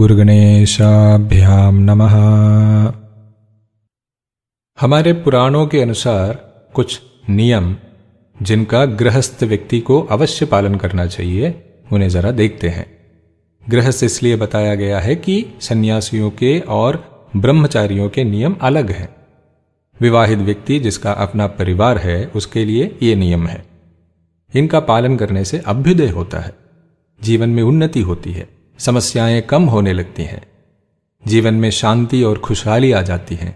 गुरुगणेशाभ्याम नमः हमारे पुराणों के अनुसार कुछ नियम जिनका गृहस्थ व्यक्ति को अवश्य पालन करना चाहिए उन्हें जरा देखते हैं गृहस्थ इसलिए बताया गया है कि सन्यासियों के और ब्रह्मचारियों के नियम अलग हैं विवाहित व्यक्ति जिसका अपना परिवार है उसके लिए ये नियम है इनका पालन करने से अभ्युदय होता है जीवन में उन्नति होती है समस्याएं कम होने लगती हैं जीवन में शांति और खुशहाली आ जाती है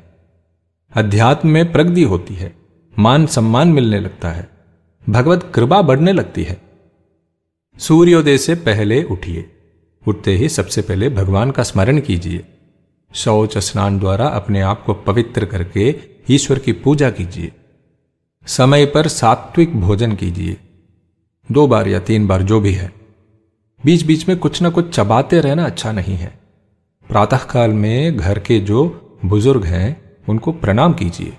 अध्यात्म में प्रगति होती है मान सम्मान मिलने लगता है भगवत कृपा बढ़ने लगती है सूर्योदय से पहले उठिए उठते ही सबसे पहले भगवान का स्मरण कीजिए शौच स्नान द्वारा अपने आप को पवित्र करके ईश्वर की पूजा कीजिए समय पर सात्विक भोजन कीजिए दो बार या तीन बार जो भी है बीच बीच में कुछ ना कुछ चबाते रहना अच्छा नहीं है प्रातःकाल में घर के जो बुजुर्ग हैं उनको प्रणाम कीजिए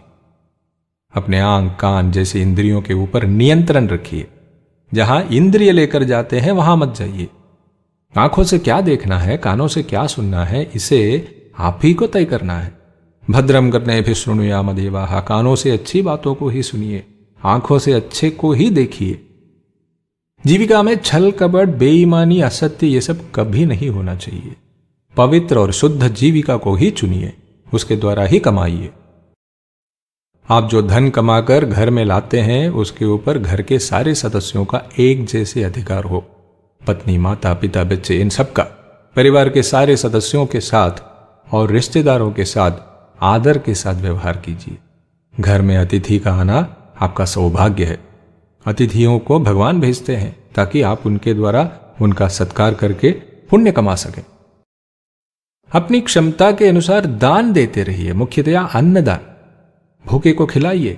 अपने आंग कान जैसे इंद्रियों के ऊपर नियंत्रण रखिए जहां इंद्रिय लेकर जाते हैं वहां मत जाइए आंखों से क्या देखना है कानों से क्या सुनना है इसे आप ही को तय करना है भद्रम करने भी सुनुयाम मदेवाहा कानों से अच्छी बातों को ही सुनिए आंखों से अच्छे को ही देखिए जीविका में छल कबड़ बेईमानी असत्य ये सब कभी नहीं होना चाहिए पवित्र और शुद्ध जीविका को ही चुनिए उसके द्वारा ही कमाइए आप जो धन कमाकर घर में लाते हैं उसके ऊपर घर के सारे सदस्यों का एक जैसे अधिकार हो पत्नी माता पिता बच्चे इन सबका परिवार के सारे सदस्यों के साथ और रिश्तेदारों के साथ आदर के साथ व्यवहार कीजिए घर में अतिथि का आना आपका सौभाग्य है अतिथियों को भगवान भेजते हैं ताकि आप उनके द्वारा उनका सत्कार करके पुण्य कमा सकें अपनी क्षमता के अनुसार दान देते रहिए मुख्यतया अन्नदान भूखे को खिलाइए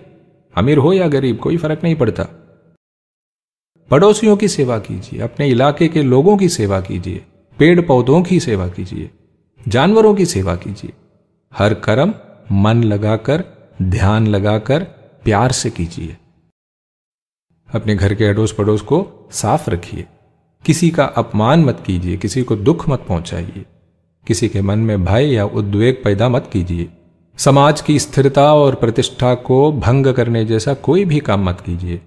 अमीर हो या गरीब कोई फर्क नहीं पड़ता पड़ोसियों की सेवा कीजिए अपने इलाके के लोगों की सेवा कीजिए पेड़ पौधों की सेवा कीजिए जानवरों की सेवा कीजिए हर कर्म मन लगाकर ध्यान लगाकर प्यार से कीजिए अपने घर के अड़ोस पड़ोस को साफ रखिए किसी का अपमान मत कीजिए किसी को दुख मत पहुंचाइए किसी के मन में भय या उद्वेग पैदा मत कीजिए समाज की स्थिरता और प्रतिष्ठा को भंग करने जैसा कोई भी काम मत कीजिए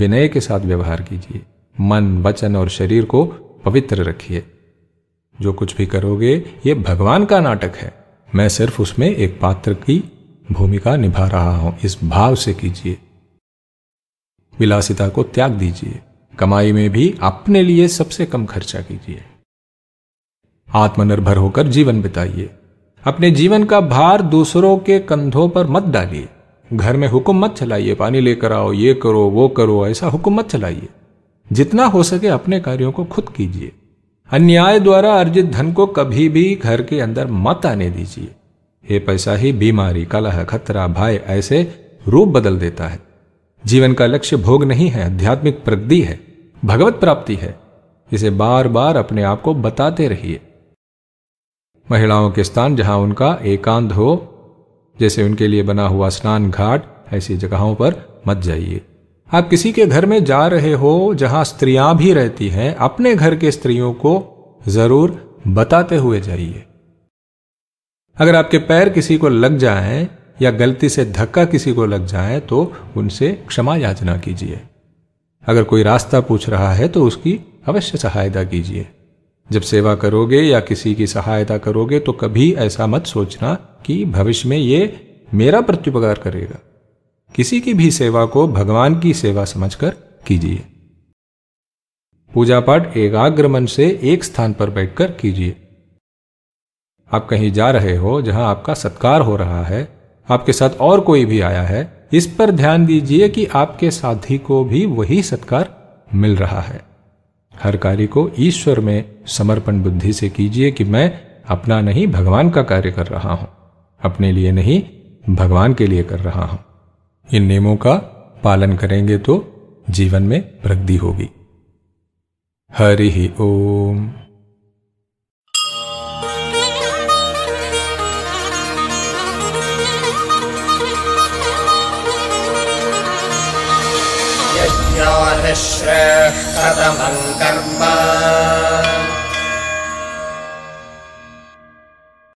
विनय के साथ व्यवहार कीजिए मन वचन और शरीर को पवित्र रखिए जो कुछ भी करोगे ये भगवान का नाटक है मैं सिर्फ उसमें एक पात्र की भूमिका निभा रहा हूं इस भाव से कीजिए विलासिता को त्याग दीजिए कमाई में भी अपने लिए सबसे कम खर्चा कीजिए आत्मनिर्भर होकर जीवन बिताइए अपने जीवन का भार दूसरों के कंधों पर मत डालिए घर में हुक्म मत चलाइए पानी लेकर आओ ये करो वो करो ऐसा हुक्म मत चलाइए जितना हो सके अपने कार्यों को खुद कीजिए अन्याय द्वारा अर्जित धन को कभी भी घर के अंदर मत आने दीजिए ये पैसा ही बीमारी कलह खतरा भय ऐसे रूप बदल देता है जीवन का लक्ष्य भोग नहीं है आध्यात्मिक प्रगति है भगवत प्राप्ति है इसे बार बार अपने आप को बताते रहिए महिलाओं के स्थान जहां उनका एकांत हो जैसे उनके लिए बना हुआ स्नान घाट ऐसी जगहों पर मत जाइए आप किसी के घर में जा रहे हो जहां स्त्रियां भी रहती हैं अपने घर के स्त्रियों को जरूर बताते हुए जाइए अगर आपके पैर किसी को लग जाएं या गलती से धक्का किसी को लग जाए तो उनसे क्षमा याचना कीजिए अगर कोई रास्ता पूछ रहा है तो उसकी अवश्य सहायता कीजिए जब सेवा करोगे या किसी की सहायता करोगे तो कभी ऐसा मत सोचना कि भविष्य में ये मेरा प्रत्युपकार करेगा किसी की भी सेवा को भगवान की सेवा समझकर कीजिए पूजा पाठ एकाग्र मन से एक स्थान पर बैठकर कीजिए आप कहीं जा रहे हो जहां आपका सत्कार हो रहा है आपके साथ और कोई भी आया है इस पर ध्यान दीजिए कि आपके साथी को भी वही सत्कार मिल रहा है हर कार्य को ईश्वर में समर्पण बुद्धि से कीजिए कि मैं अपना नहीं भगवान का कार्य कर रहा हूं अपने लिए नहीं भगवान के लिए कर रहा हूं इन नियमों का पालन करेंगे तो जीवन में वृद्धि होगी हरि ओम श्र प्रथमं कर्म